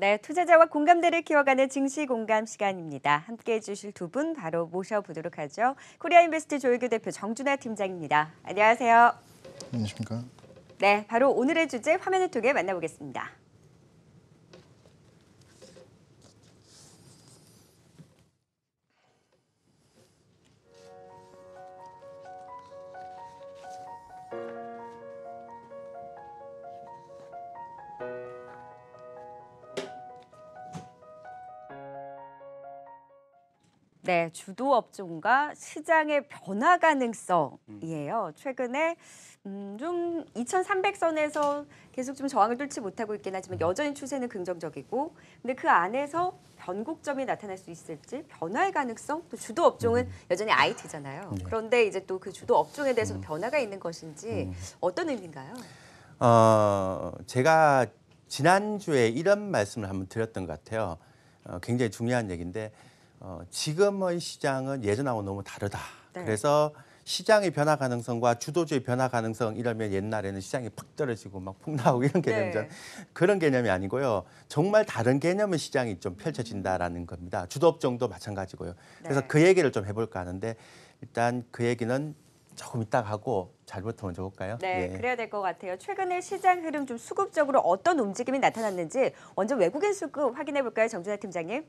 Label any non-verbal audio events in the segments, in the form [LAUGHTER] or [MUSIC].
네, 투자자와 공감대를 키워가는 증시 공감 시간입니다. 함께해 주실 두 분 바로 모셔보도록 하죠. 코리아인베스트 조혜규 대표 정준하 팀장입니다. 안녕하세요. 안녕하십니까. 네, 바로 오늘의 주제 화면을 통해 만나보겠습니다. 네, 주도 업종과 시장의 변화 가능성이에요. 음. 최근에 음, 좀 2,300선에서 계속 좀 저항을 뚫지 못하고 있긴 하지만 여전히 추세는 긍정적이고 근데 그 안에서 변곡점이 나타날 수 있을지 변화의 가능성 또 주도 업종은 음. 여전히 IT잖아요. 네. 그런데 이제 또 그 주도 업종에 대해서 음. 변화가 있는 것인지 음. 어떤 의미인가요? 어, 제가 지난주에 이런 말씀을 한번 드렸던 것 같아요. 어, 굉장히 중요한 얘기인데 어, 지금의 시장은 예전하고 너무 다르다. 네. 그래서 시장의 변화 가능성과 주도주의 변화 가능성 이러면 옛날에는 시장이 팍 떨어지고 막폭 나오고 이런 네. 개념이죠. 네. 그런 개념이 아니고요. 정말 다른 개념의 시장이 좀 펼쳐진다라는 겁니다. 주도업종도 마찬가지고요. 그래서 네. 그 얘기를 좀 해볼까 하는데 일단 그 얘기는 조금 이따 가고 하 잘부터 먼저 볼까요? 네, 예. 그래야 될 것 같아요. 최근에 시장 흐름 좀 수급적으로 어떤 움직임이 나타났는지 먼저 외국인 수급 확인해 볼까요, 정준하 팀장님?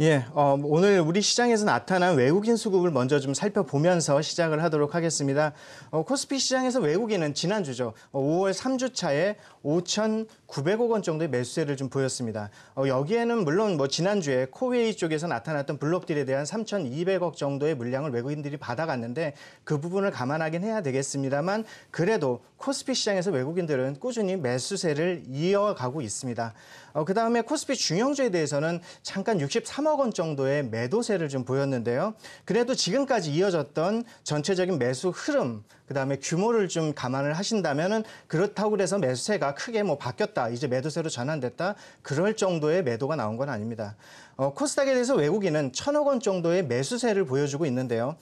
예, 어, 오늘 우리 시장에서 나타난 외국인 수급을 먼저 좀 살펴보면서 시작을 하도록 하겠습니다. 어, 코스피 시장에서 외국인은 지난주죠. 어, 5월 3주차에 5,900억 원 정도의 매수세를 좀 보였습니다. 어, 여기에는 물론 뭐 지난주에 코웨이 쪽에서 나타났던 블록딜에 대한 3,200억 정도의 물량을 외국인들이 받아갔는데 그 부분을 감안하긴 해야 되겠습니다만 그래도 코스피 시장에서 외국인들은 꾸준히 매수세를 이어가고 있습니다. 어, 그다음에 코스피 중형주에 대해서는 잠깐 60 1 3억원 정도의 매도세를 좀 보였는데요. 그래도 지금까지 이어졌던 전체적인 매수 흐름, 그다음에 규모를 좀 감안을 하신다면은 그렇다고 그래서 매수세가 크게 뭐 바뀌었다. 이제 매도세로 전환됐다. 그럴 정도의 매도가 나온 건 아닙니다. 어, 코스닥에 대해서 외국인은 천억 원 정도의 매수세를 보여주고 있는데요.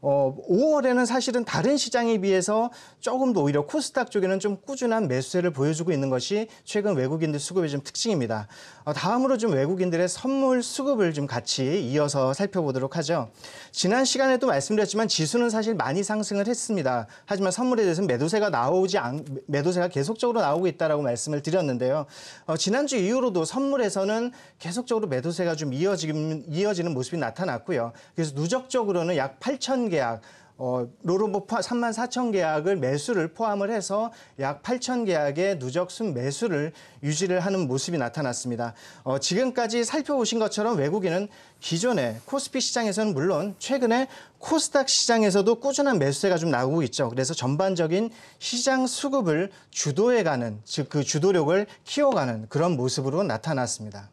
어, 5월에는 사실은 다른 시장에 비해서 조금 더 오히려 코스닥 쪽에는 좀 꾸준한 매수세를 보여주고 있는 것이 최근 외국인들 수급의 좀 특징입니다. 어, 다음으로 좀 외국인들의 선물 수급을 좀 같이 이어서 살펴보도록 하죠. 지난 시간에도 말씀드렸지만 지수는 사실 많이 상승을 했습니다. 하지만 선물에 대해서는 매도세가 나오지 않, 매도세가 계속적으로 나오고 있다라고 말씀을 드렸는데요. 어, 지난주 이후로도 선물에서는 계속적으로 매도세가 좀 이어지는, 이어지는 모습이 나타났고요. 그래서 누적적으로는 약 8천 4천 계약 어, 롤오버 3만 4천 계약을 매수를 포함을 해서 약 8천 계약의 누적순 매수를 유지를 하는 모습이 나타났습니다. 어, 지금까지 살펴보신 것처럼 외국인은 기존의 코스피 시장에서는 물론 최근에 코스닥 시장에서도 꾸준한 매수세가 좀 나오고 있죠. 그래서 전반적인 시장 수급을 주도해가는 즉 그 주도력을 키워가는 그런 모습으로 나타났습니다.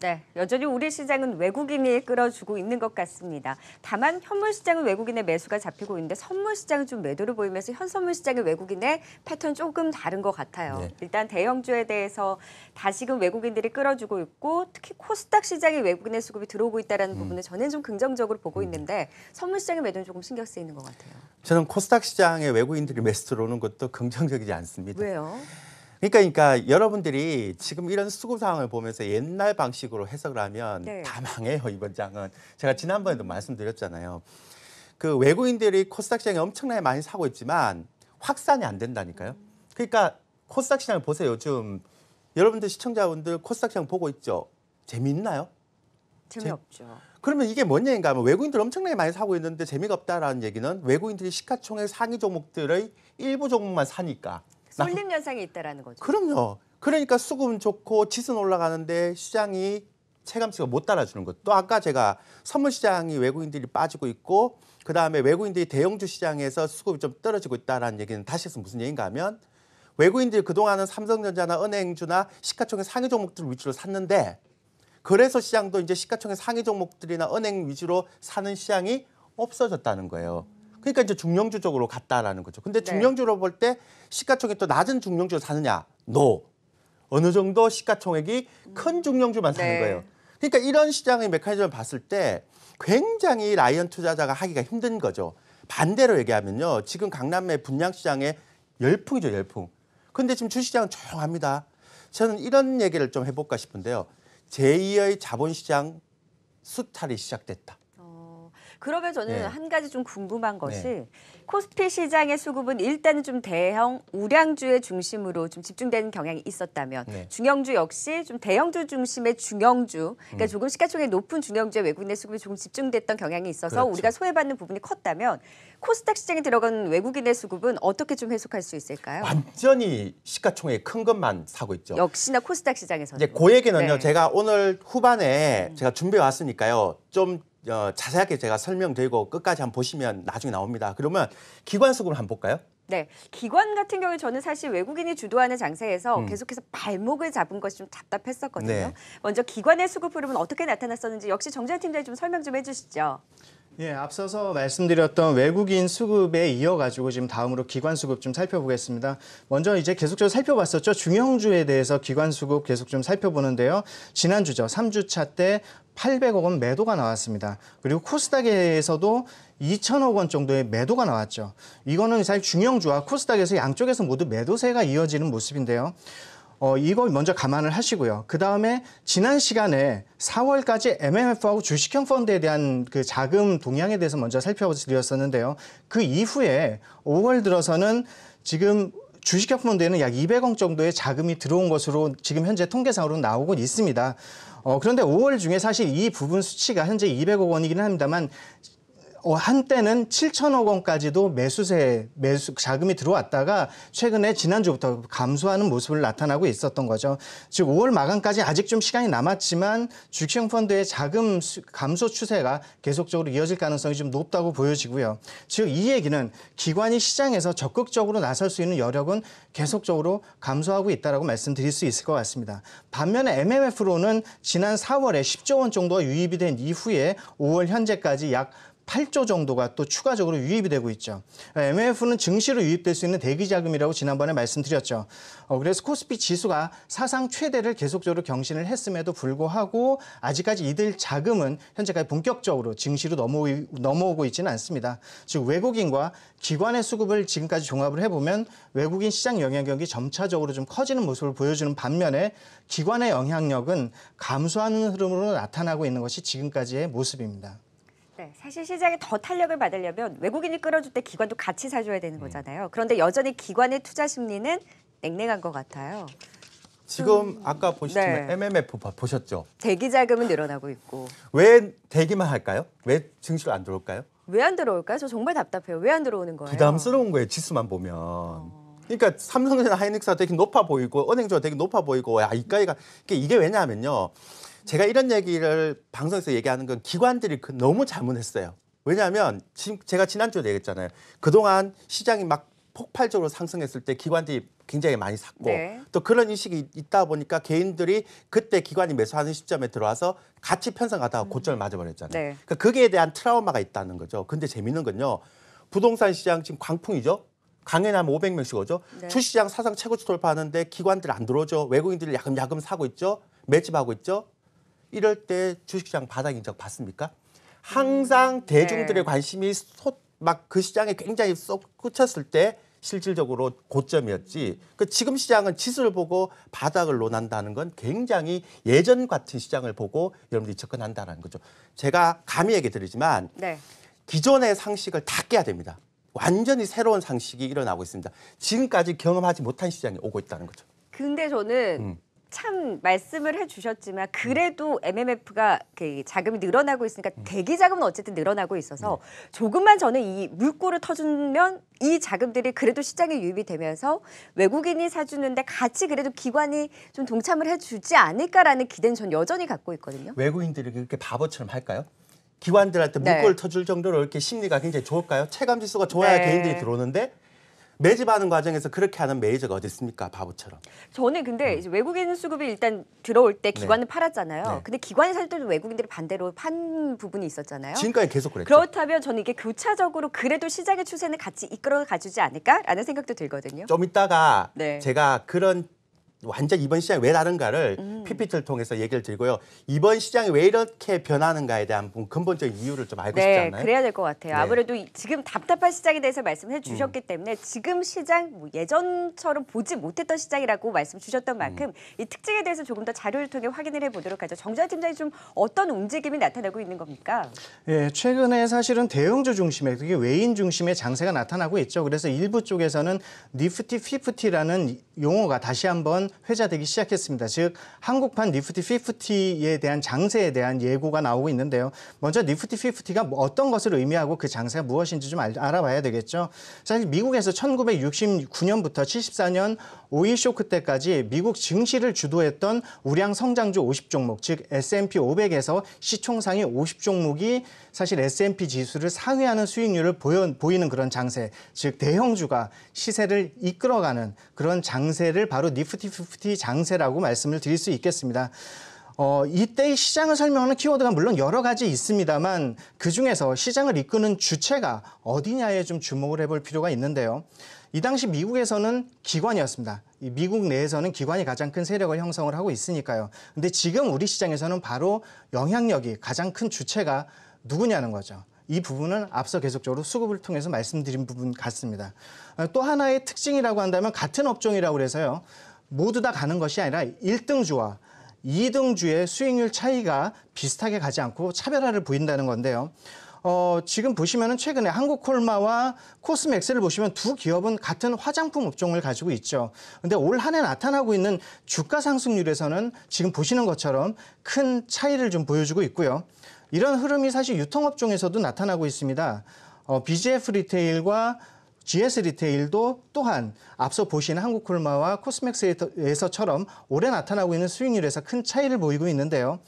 네, 여전히 우리 시장은 외국인이 끌어주고 있는 것 같습니다. 다만 현물 시장은 외국인의 매수가 잡히고 있는데 선물 시장은 좀 매도를 보이면서 현선물 시장의 외국인의 패턴 조금 다른 것 같아요. 네. 일단 대형주에 대해서 다시금 외국인들이 끌어주고 있고 특히 코스닥 시장에 외국인의 수급이 들어오고 있다는 음. 부분을 저는 좀 긍정적으로 보고 음. 있는데 선물 시장의 매도는 조금 신경 쓰이는 것 같아요. 저는 코스닥 시장에 외국인들이 매수 들어오는 것도 긍정적이지 않습니다. 왜요? 그러니까, 그러니까 여러분들이 지금 이런 수급 상황을 보면서 옛날 방식으로 해석을 하면 네. 다 망해요 이번 장은. 제가 지난번에도 말씀드렸잖아요. 그 외국인들이 코스닥 시장에 엄청나게 많이 사고 있지만 확산이 안 된다니까요. 그러니까 코스닥 시장을 보세요. 요즘 여러분들 시청자분들 코스닥 시장 보고 있죠. 재미있나요? 재미없죠. 그러면 이게 뭔 얘기인가 하면 외국인들 엄청나게 많이 사고 있는데 재미가 없다라는 얘기는 외국인들이 시가총액 상위 종목들의 일부 종목만 사니까 쏠림 현상이 있다라는 거죠. 그럼요. 그러니까 수급은 좋고 지수 올라가는데 시장이 체감치가 못 따라주는 것. 또 아까 제가 선물 시장이 외국인들이 빠지고 있고 그 다음에 외국인들이 대형주 시장에서 수급이 좀 떨어지고 있다라는 얘기는 다시 해서 무슨 얘기인가 하면 외국인들이 그동안은 삼성전자나 은행주나 시가총액 상위 종목들 위주로 샀는데 그래서 시장도 이제 시가총액 상위 종목들이나 은행 위주로 사는 시장이 없어졌다는 거예요. 그러니까 이제 중령주 쪽으로 갔다라는 거죠. 근데 네. 중령주로 볼 때 시가총액 또 낮은 중령주를 사느냐? No. 어느 정도 시가총액이 큰 음. 중령주만 사는 네. 거예요. 그러니까 이런 시장의 메커니즘을 봤을 때 굉장히 라이언 투자자가 하기가 힘든 거죠. 반대로 얘기하면요. 지금 강남의 분양 시장에 열풍이죠, 열풍. 근데 지금 주시장은 조용합니다. 저는 이런 얘기를 좀 해볼까 싶은데요. 제2의 자본시장 수탈이 시작됐다. 그러면 저는 네. 한 가지 좀 궁금한 네. 것이 네. 코스피 시장의 수급은 일단은 좀 대형 우량주의 중심으로 좀 집중되는 경향이 있었다면 네. 중형주 역시 좀 대형주 중심의 중형주 그러니까 음. 조금 시가총액 높은 중형주의 외국인의 수급이 조금 집중됐던 경향이 있어서 그렇죠. 우리가 소외받는 부분이 컸다면 코스닥 시장에 들어간 외국인의 수급은 어떻게 좀 해석할 수 있을까요? 완전히 시가총액 큰 것만 사고 있죠. 역시나 코스닥 시장에서 는제그에기는요 네. 제가 오늘 후반에 음. 제가 준비해 왔으니까요. 좀 어, 자세하게 제가 설명드리고 끝까지 한번 보시면 나중에 나옵니다. 그러면 기관 수급을 한번 볼까요? 네, 기관 같은 경우에 저는 사실 외국인이 주도하는 장세에서 음. 계속해서 발목을 잡은 것이 좀 답답했었거든요. 네. 먼저 기관의 수급 흐름은 어떻게 나타났었는지 역시 정재현 팀장님 좀 설명 좀 해주시죠. 예, 앞서서 말씀드렸던 외국인 수급에 이어가지고 지금 다음으로 기관 수급 좀 살펴보겠습니다. 먼저 이제 계속적으로 살펴봤었죠. 중형주에 대해서 기관 수급 계속 좀 살펴보는데요. 지난주죠. 3주차때 800억 원 매도가 나왔습니다. 그리고 코스닥에서도 2천억 원 정도의 매도가 나왔죠. 이거는 사실 중형주와 코스닥에서 양쪽에서 모두 매도세가 이어지는 모습인데요. 어, 이거 먼저 감안을 하시고요. 그 다음에 지난 시간에 4월까지 MMF하고 주식형 펀드에 대한 그 자금 동향에 대해서 먼저 살펴드렸었는데요. 그 이후에 5월 들어서는 지금 주식형 펀드에는 약 200억 정도의 자금이 들어온 것으로 지금 현재 통계상으로 나오고 있습니다. 어, 그런데 5월 중에 사실 이 부분 수치가 현재 200억 원이기는 합니다만 어, 한때는 7천억 원까지도 매수세 매수 자금이 들어왔다가 최근에 지난주부터 감소하는 모습을 나타나고 있었던 거죠. 즉 5월 마감까지 아직 좀 시간이 남았지만 주식형 펀드의 자금 감소 추세가 계속적으로 이어질 가능성이 좀 높다고 보여지고요. 즉 이 얘기는 기관이 시장에서 적극적으로 나설 수 있는 여력은 계속적으로 감소하고 있다라고 말씀드릴 수 있을 것 같습니다. 반면에 MMF로는 지난 4월에 10조 원 정도가 유입이 된 이후에 5월 현재까지 약 8조 정도가 또 추가적으로 유입이 되고 있죠. MMF는 증시로 유입될 수 있는 대기 자금이라고 지난번에 말씀드렸죠. 어, 그래서 코스피 지수가 사상 최대를 계속적으로 경신을 했음에도 불구하고 아직까지 이들 자금은 현재까지 본격적으로 증시로 넘어오, 고 있지는 않습니다. 즉 외국인과 기관의 수급을 지금까지 종합을 해보면 외국인 시장 영향력이 점차적으로 좀 커지는 모습을 보여주는 반면에 기관의 영향력은 감소하는 흐름으로 나타나고 있는 것이 지금까지의 모습입니다. 네, 사실 시장에 더 탄력을 받으려면 외국인이 끌어줄 때 기관도 같이 사줘야 되는 네. 거잖아요. 그런데 여전히 기관의 투자 심리는 냉랭한 것 같아요. 지금 음, 아까 보셨지만 네. MMF 보셨죠? 대기 자금은 늘어나고 있고. 왜 대기만 할까요? 왜 증시로 안 들어올까요? 왜 안 들어올까요? 저 정말 답답해요. 왜 안 들어오는 거예요? 부담스러운 거예요. 지수만 보면. 어... 그러니까 삼성전자 하이닉스가 되게 높아 보이고 은행주가 되게 높아 보이고 야 이까이가 이게, 이게 왜냐하면요. 제가 이런 얘기를 방송에서 얘기하는 건 기관들이 그 너무 잘못했어요. 왜냐하면 지금 제가 지난주에 얘기했잖아요. 그동안 시장이 막 폭발적으로 상승했을 때 기관들이 굉장히 많이 샀고 네. 또 그런 인식이 있다 보니까 개인들이 그때 기관이 매수하는 시점에 들어와서 같이 편성하다가 음. 고점을 맞아버렸잖아요. 네. 그러니까 거기에 대한 트라우마가 있다는 거죠. 근데 재미있는 건요. 부동산 시장 지금 광풍이죠. 강연하면 500명씩 오죠. 네. 주시장 사상 최고치 돌파하는데 기관들 안 들어오죠. 외국인들이 야금야금 사고 있죠. 매집하고 있죠. 이럴 때 주식시장 바닥 인적봤습니까 음, 항상 음, 대중들의 네. 관심이 막 그 시장에 굉장히 쏙 꽂혔을 때 실질적으로 고점이었지. 그 지금 시장은 지수를 보고 바닥을 논한다는 건 굉장히 예전 같은 시장을 보고 여러분들이 접근한다는 거죠. 제가 감히 얘기 드리지만 네. 기존의 상식을 다 깨야 됩니다. 완전히 새로운 상식이 일어나고 있습니다. 지금까지 경험하지 못한 시장이 오고 있다는 거죠. 근데 저는 음. 참 말씀을 해주셨지만 음. 그래도 MMF가 그 자금이 늘어나고 있으니까 음. 대기 자금은 어쨌든 늘어나고 있어서 네. 조금만 저는 이 물꼬를 터주면 이 자금들이 그래도 시장에 유입이 되면서 외국인이 사주는데 같이 그래도 기관이 좀 동참을 해주지 않을까라는 기대는 전 여전히 갖고 있거든요. 외국인들이 그렇게 바보처럼 할까요? 기관들한테 물꼬를 네. 터줄 정도로 이렇게 심리가 굉장히 좋을까요? 체감 지수가 좋아야 네. 개인들이 들어오는데 매집하는 과정에서 그렇게 하는 메이저가 어디 있습니까? 바보처럼. 저는 근데 음. 이제 외국인 수급이 일단 들어올 때 네. 기관을 팔았잖아요. 네. 근데 기관이 살 때도 외국인들이 반대로 판 부분이 있었잖아요. 지금까지 계속 그랬죠. 그렇다면 저는 이게 교차적으로 그래도 시장의 추세는 같이 이끌어 가주지 않을까라는 생각도 들거든요. 좀 이따가 네. 제가 그런 완전 이번 시장이 왜 다른가를 음. PPT를 통해서 얘기를 드리고요. 이번 시장이 왜 이렇게 변하는가에 대한 근본적인 이유를 좀 알고 네, 싶지 않나요? 그래야 될 것 같아요. 네. 아무래도 지금 답답한 시장에 대해서 말씀해 주셨기 음. 때문에 지금 시장 뭐 예전처럼 보지 못했던 시장이라고 말씀 주셨던 음. 만큼 음. 이 특징에 대해서 조금 더 자료를 통해 확인을 해보도록 하죠. 정자 팀장이 좀 어떤 움직임이 나타나고 있는 겁니까? 예, 최근에 사실은 대응주 중심의 그게 외인 중심의 장세가 나타나고 있죠. 그래서 일부 쪽에서는 니프티 피프티라는 용어가 다시 한번 회자되기 시작했습니다. 즉 한국판 니프티 50에 대한 장세에 대한 예고가 나오고 있는데요. 먼저 니프티 50가 뭐 어떤 것을 의미하고 그 장세가 무엇인지 좀 알아봐야 되겠죠. 사실 미국에서 1969년부터 74년 오일 쇼크 때까지 미국 증시를 주도했던 우량 성장주 50종목, 즉 S&P 500에서 시총상위 50종목이 사실 S&P 지수를 상회하는 수익률을 보여, 보이는 그런 장세, 즉 대형주가 시세를 이끌어가는 그런 장세를 바로 니프티 50/50 장세라고 말씀을 드릴 수 있겠습니다. 어, 이때의 시장을 설명하는 키워드가 물론 여러 가지 있습니다만 그중에서 시장을 이끄는 주체가 어디냐에 좀 주목을 해볼 필요가 있는데요. 이 당시 미국에서는 기관이었습니다. 미국 내에서는 기관이 가장 큰 세력을 형성을 하고 있으니까요. 근데 지금 우리 시장에서는 바로 영향력이 가장 큰 주체가 누구냐는 거죠. 이 부분은 앞서 계속적으로 수급을 통해서 말씀드린 부분 같습니다. 어, 또 하나의 특징이라고 한다면 같은 업종이라고 해서요 모두 다 가는 것이 아니라 1등주와 2등주의 수익률 차이가 비슷하게 가지 않고 차별화를 보인다는 건데요. 어, 지금 보시면은 최근에 한국콜마와 코스맥스를 보시면 두 기업은 같은 화장품 업종을 가지고 있죠. 근데 올 한해 나타나고 있는 주가 상승률에서는 지금 보시는 것처럼 큰 차이를 좀 보여주고 있고요. 이런 흐름이 사실 유통업종에서도 나타나고 있습니다. 어, BGF 리테일과 GS 리테일도 또한 앞서 보신 한국 콜마와 코스맥스에서처럼 올해 나타나고 있는 수익률에서 큰 차이를 보이고 있는데요.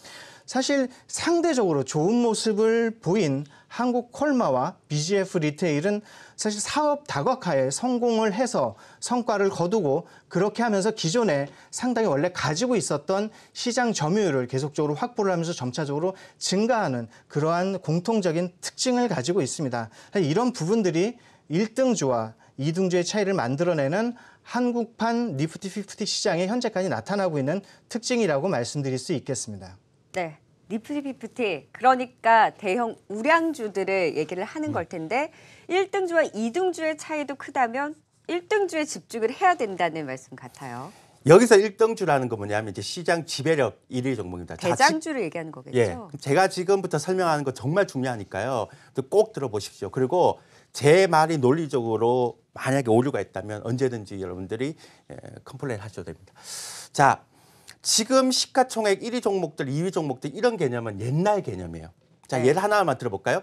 사실 상대적으로 좋은 모습을 보인 한국 콜마와 BGF 리테일은 사실 사업 다각화에 성공을 해서 성과를 거두고 그렇게 하면서 기존에 상당히 원래 가지고 있었던 시장 점유율을 계속적으로 확보를 하면서 점차적으로 증가하는 그러한 공통적인 특징을 가지고 있습니다. 이런 부분들이 1등주와 2등주의 차이를 만들어내는 한국판 니프티 50 시장에 현재까지 나타나고 있는 특징이라고 말씀드릴 수 있겠습니다. 네. 니프티 50 그러니까 대형 우량주들을 얘기를 하는 걸 텐데 1등주와 2등주의 차이도 크다면 1등주에 집중을 해야 된다는 말씀 같아요. 여기서 1등주라는 거 뭐냐면 이제 시장 지배력 1위 종목입니다. 대장주를 얘기하는 거겠죠. 예, 제가 지금부터 설명하는 거 정말 중요하니까요. 꼭 들어보십시오. 그리고 제 말이 논리적으로 만약에 오류가 있다면 언제든지 여러분들이 예, 컴플레인 하셔도 됩니다. 자, 지금 시가총액 1위 종목들, 2위 종목들 이런 개념은 옛날 개념이에요. 자, 네. 예를 하나만 들어볼까요?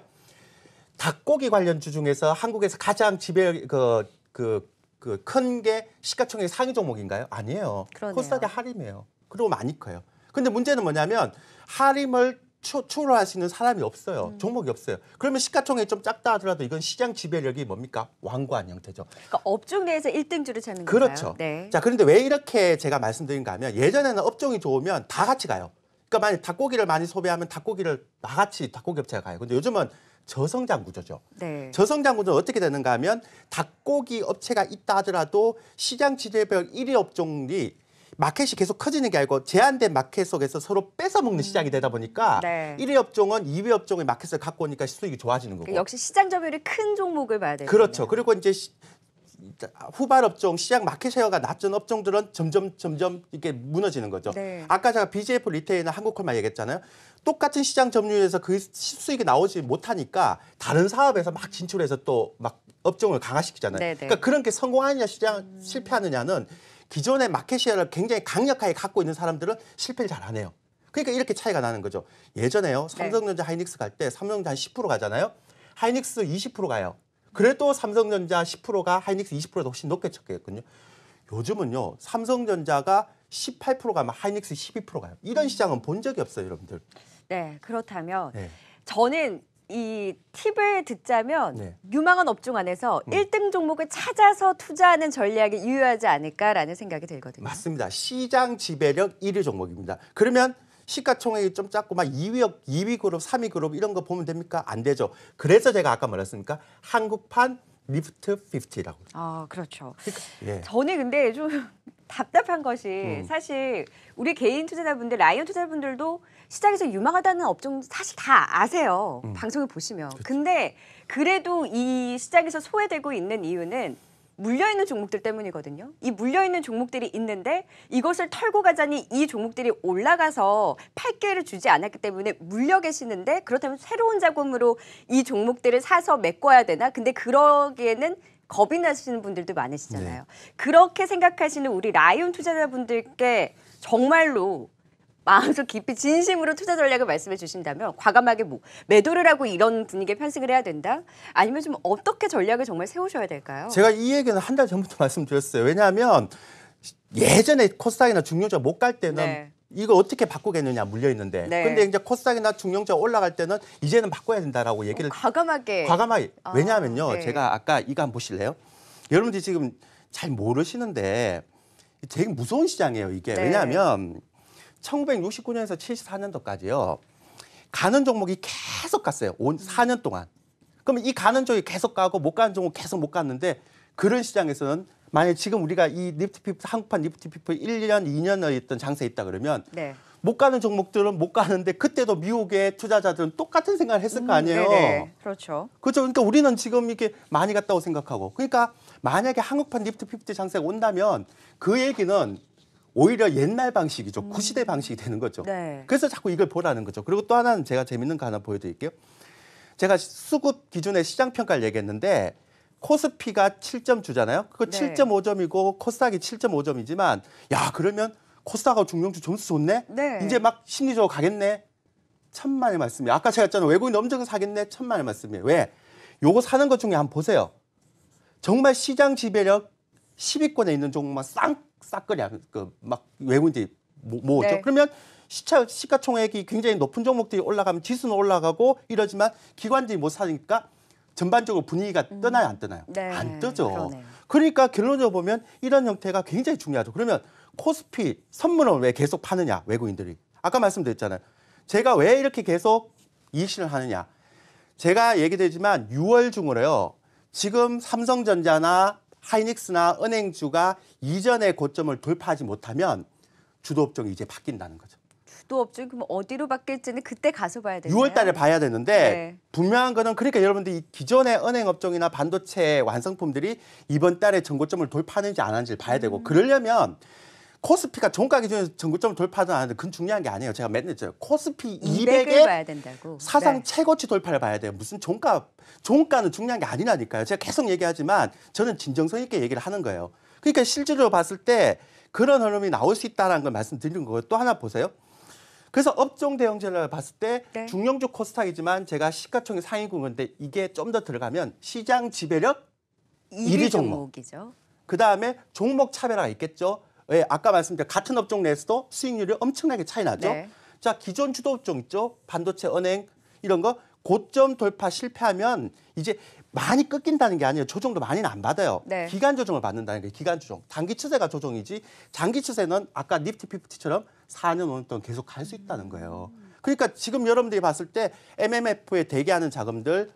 닭고기 관련주 중에서 한국에서 가장 지배 그그그 큰 게 시가총액 상위 종목인가요? 아니에요. 코스닥의 하림이에요. 그리고 많이 커요. 근데 문제는 뭐냐면 하림을 초월하시는 사람이 없어요. 음. 종목이 없어요. 그러면 시가총액 이좀 작다 하더라도 이건 시장 지배력이 뭡니까? 왕관 형태죠. 그러니까 업종 내에서 1등주를 찾는 거죠. 그렇죠. 네. 자, 그런데 왜 이렇게 제가 말씀드린가 하면 예전에는 업종이 좋으면 다 같이 가요. 그러니까 만약 닭고기를 많이 소비하면 닭고기를 다 같이 닭고기 업체가 가요. 근데 요즘은 저성장 구조죠. 네. 저성장 구조는 어떻게 되는가 하면 닭고기 업체가 있다 하더라도 시장 지배력 1위 업종이 마켓이 계속 커지는 게 아니고 제한된 마켓 속에서 서로 뺏어먹는 음. 시장이 되다 보니까 네. 1위 업종은 2위 업종의 마켓을 갖고 오니까 수익이 좋아지는 거고. 역시 시장 점유율이 큰 종목을 봐야 되요 그렇죠. 그리고 이제 시, 후발 업종 시장 마켓 셰어가 낮은 업종들은 점점 점점 이렇게 무너지는 거죠. 네. 아까 제가 BJF 리테일이나 한국콜만 얘기했잖아요. 똑같은 시장 점유율에서 그 수익이 나오지 못하니까 다른 사업에서 막 진출해서 또 막 업종을 강화시키잖아요. 네, 네, 그러니까 그런 게 성공하느냐 시장 음. 실패하느냐는 기존의 마켓시아를 굉장히 강력하게 갖고 있는 사람들은 실패를 잘 안 해요. 그러니까 이렇게 차이가 나는 거죠. 예전에요. 네. 삼성전자 네. 하이닉스 갈 때 삼성전자 한 10% 가잖아요. 하이닉스 20% 가요. 그래도 삼성전자 10%가 하이닉스 2 0보 훨씬 높게 쳤겠군요. 요즘은요. 삼성전자가 18% 가면 하이닉스 12% 가요. 이런 음. 시장은 본 적이 없어요, 여러분들. 네, 그렇다면 네. 저는 이 팁을 듣자면 네. 유망한 업종 안에서 음. 1등 종목을 찾아서 투자하는 전략이 유효하지 않을까라는 생각이 들거든요. 맞습니다. 시장 지배력 1위 종목입니다. 그러면 시가총액이 좀 작고 막 2위, 2위 그룹, 3위 그룹 이런 거 보면 됩니까? 안 되죠. 그래서 제가 아까 말했으니까 한국판 리프트 50라고. 아, 그렇죠. 그러니까, 네. 예. 저는 근데 좀 [LAUGHS] 답답한 것이 음. 사실 우리 개인 투자자분들, 라이언 투자자분들도 시장에서 유망하다는 업종 사실 다 아세요. 음. 방송을 보시면. 그쵸. 그렇죠. 근데 그래도 이 시장에서 소외되고 있는 이유는 물려있는 종목들 때문이거든요. 이 물려있는 종목들이 있는데 이것을 털고 가자니 이 종목들이 올라가서 팔 기회를 주지 않았기 때문에 물려 계시는데 그렇다면 새로운 자금으로 이 종목들을 사서 메꿔야 되나? 근데 그러기에는 겁이 나시는 분들도 많으시잖아요. 네. 그렇게 생각하시는 우리 라이온 투자자분들께 정말로 마음속 깊이 진심으로 투자 전략을 말씀해 주신다면 과감하게 뭐 매도를 하고 이런 분위기에 편승을 해야 된다? 아니면 좀 어떻게 전략을 정말 세우셔야 될까요? 제가 이 얘기는 한 달 전부터 [LAUGHS] 말씀드렸어요. 왜냐하면 예전에 코스닥이나 중요자 못갈 때는 네. 이거 어떻게 바꾸겠느냐 물려 있는데 네. 근데 이제 코스닥이나 중형차 올라갈 때는 이제는 바꿔야 된다라고 어, 얘기를 어, 과감하게 과감하게 아, 왜냐하면요 네. 제가 아까 이거 한번 보실래요? 여러분들이 지금 잘 모르시는데 되게 무서운 시장이에요 이게 네. 왜냐하면 1969년에서 74년도까지요. 가는 종목이 계속 갔어요. 온 4년 동안. 그러면 이 가는 쪽이 계속 가고 못 가는 종목 계속 못 갔는데 그런 시장에서는 만약 에 지금 우리가 이 니프티 피프 한국판 니프티 피프 1년 2년에 있던 장세에 있다 그러면 네. 못 가는 종목들은 못 가는데 그때도 미국의 투자자들은 똑같은 생각을 했을 거 음, 아니에요. 네, 네 그렇죠. 그렇죠. 그러니까 우리는 지금 이렇게 많이 갔다고 생각하고 그러니까 만약에 한국판 니프티 피프 장세가 온다면 그 얘기는 오히려 옛날 방식이죠. 음. 구시대 방식이 되는 거죠. 네. 그래서 자꾸 이걸 보라는 거죠. 그리고 또 하나는 제가 재밌는 거 하나 보여드릴게요. 제가 수급 기준의 시장 평가를 얘기했는데 코스피가 7점 주잖아요. 그거 네. 7.5점이고 코스닥이 7.5점이지만 야 그러면 코스닥하고 중명주 점수 좋네. 네. 이제 막 심리적으로 가겠네. 천만의 말씀이에요. 아까 제가 했잖아요. 외국인 넘저서 사겠네. 천만의 말씀이에요. 왜? 요거 사는 것 중에 한번 보세요. 정말 시장 지배력 10위권에 있는 종목만 싹 싹그냥 그막 외운지 모으죠. 네. 그러면 시차 시가총액이 굉장히 높은 종목들이 올라가면 지수는 올라가고 이러지만 기관들이 못 사니까 전반적으로 분위기가 음. 떠나요 안 떠나요? 네. 안 뜨죠. 그러네요. 그러니까 결론적으로 보면 이런 형태가 굉장히 중요하죠. 그러면 코스피 선물은 왜 계속 파느냐 외국인들이 아까 말씀드렸잖아요. 제가 왜 이렇게 계속 이익신을 하느냐. 제가 얘기되지만 6월 중으로요. 지금 삼성전자나 하이닉스나 은행주가 이전의 고점을 돌파하지 못하면 주도업종이 이제 바뀐다는 거죠. 주도업종 이 그럼 어디로 바뀔지는 그때 가서 봐야 되요 6월 달에 봐야 되는데 네. 분명한 거는 그러니까 여러분들이 기존의 은행 업종이나 반도체 완성품들이 이번 달에 전고점을 돌파하는지 안 하는지를 봐야 되고 음. 그러려면 코스피가 종가 기준에서 전고점 을 돌파도 하안 하는데 그건 중요한 게 아니에요. 제가 맨날 했죠. 코스피 200에 봐야 된다고. 사상 네. 최고치 돌파를 봐야 돼요. 무슨 종가 종가는 중요한 게 아니라니까요. 제가 계속 얘기하지만 저는 진정성 있게 얘기를 하는 거예요. 그러니까 실제로 봤을 때 그런 흐름이 나올 수 있다라는 걸 말씀드리는 거예요. 또 하나 보세요. 그래서 업종 대형제를 봤을 때 네. 중형주 코스닥이지만 제가 시가총액 상위 구인데 이게 좀 더 들어가면 시장 지배력 1위 종목. 이죠 그다음에 종목 차별화가 있겠죠. 예, 아까 말씀드린 같은 업종 내에서도 수익률이 엄청나게 차이 나죠. 네. 자, 기존 주도 업종 있죠. 반도체, 은행 이런 거 고점 돌파 실패하면 이제 많이 끊긴다는게 아니에요. 조정도 많이는 안 받아요. 네. 기간 조정을 받는다는 게 기간 조정. 단기 추세가 조정이지 장기 추세는 아까 니프티 피프티처럼 4년 5년 동안 계속 갈 수 있다는 거예요. 그러니까 지금 여러분들이 봤을 때 MMF에 대기하는 자금들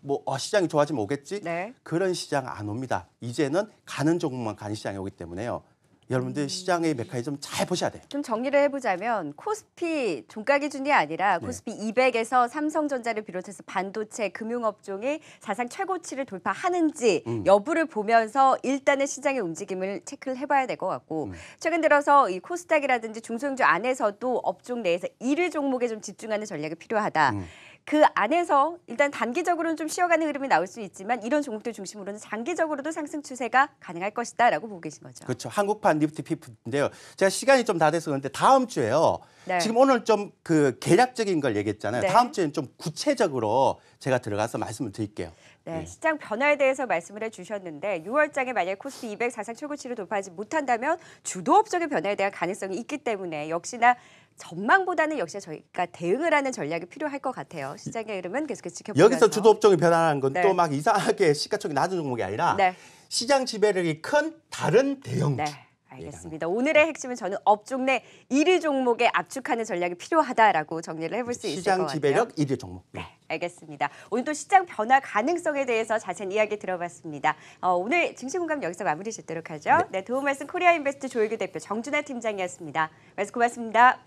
뭐 어, 시장이 좋아지면 오겠지 네. 그런 시장 안 옵니다. 이제는 가는 종목만 가는 시장이 오기 때문에요. 여러분들 시장의 메커니즘 잘 보셔야 돼요. 좀 정리를 해보자면 코스피 종가 기준이 아니라 네. 코스피 네. 200에서 삼성전자를 비롯해서 반도체 금융업종이 사상 최고치를 돌파하는지 음. 여부를 보면서 일단은 시장의 움직임을 체크를 해봐야 될 것 같고 음. 최근 들어서 이 코스닥이라든지 중소형주 안에서도 업종 내에서 1위 종목에 좀 집중하는 전략이 필요하다. 음. 그 안에서 일단 단기적으로는 좀 쉬어가는 흐름이 나올 수 있지만 이런 종목들 중심으로는 장기적으로도 상승 추세가 가능할 것이다라고 보고 계신 거죠. 그렇죠. 한국판 니프티 피프인데요. 제가 시간이 좀 다 돼서 그런데 다음 주에요. 네. 지금 오늘 좀 그계략적인걸 얘기했잖아요. 네. 다음 주에는 좀 구체적으로 제가 들어가서 말씀을 드릴게요. 네, 네, 시장 변화에 대해서 말씀을 해주셨는데 6월장에 만약 코스피 200 사상 최고치를 돌파하지 못한다면 주도업적인 변화에 대한 가능성이 있기 때문에 역시나 전망보다는 역시 저희가 대응을 하는 전략이 필요할 것 같아요. 시장의 흐름은 계속해서 지켜보면 여기서 주도 업종이 변화하는 건 또막 네. 이상하게 시가총액 낮은 종목이 아니라 네. 시장 지배력이 큰 다른 대형 네. 알겠습니다. 오늘의 핵심은 저는 업종 내 1위 종목에 압축하는 전략이 필요하다라고 정리를 해볼 수 있을 것 같아요. 시장 지배력 1위 종목. 네. 네. 알겠습니다. 오늘 도 시장 변화 가능성에 대해서 자세한 이야기 들어봤습니다. 어, 오늘 증시공감 여기서 마무리 짓도록 하죠. 네. 네 도움 말씀 코리아 인베스트 조일규 대표 정준하 팀장이었습니다. 말씀 고맙습니다.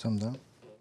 some down.